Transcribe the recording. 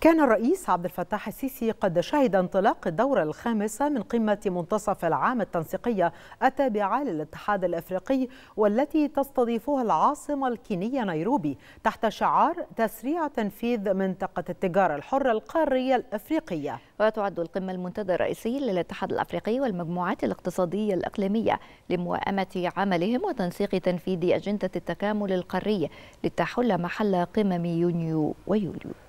كان الرئيس عبد الفتاح السيسي قد شهد انطلاق الدورة الخامسة من قمة منتصف العام التنسيقية التابعة للاتحاد الأفريقي والتي تستضيفها العاصمة الكينية نيروبي تحت شعار تسريع تنفيذ منطقة التجارة الحرة القارية الأفريقية وتعد القمة المنتدى الرئيسي للاتحاد الأفريقي والمجموعات الاقتصادية الإقليمية لموائمة عملهم وتنسيق تنفيذ أجندة التكامل القاري لتحل محل قمم يونيو ويوليو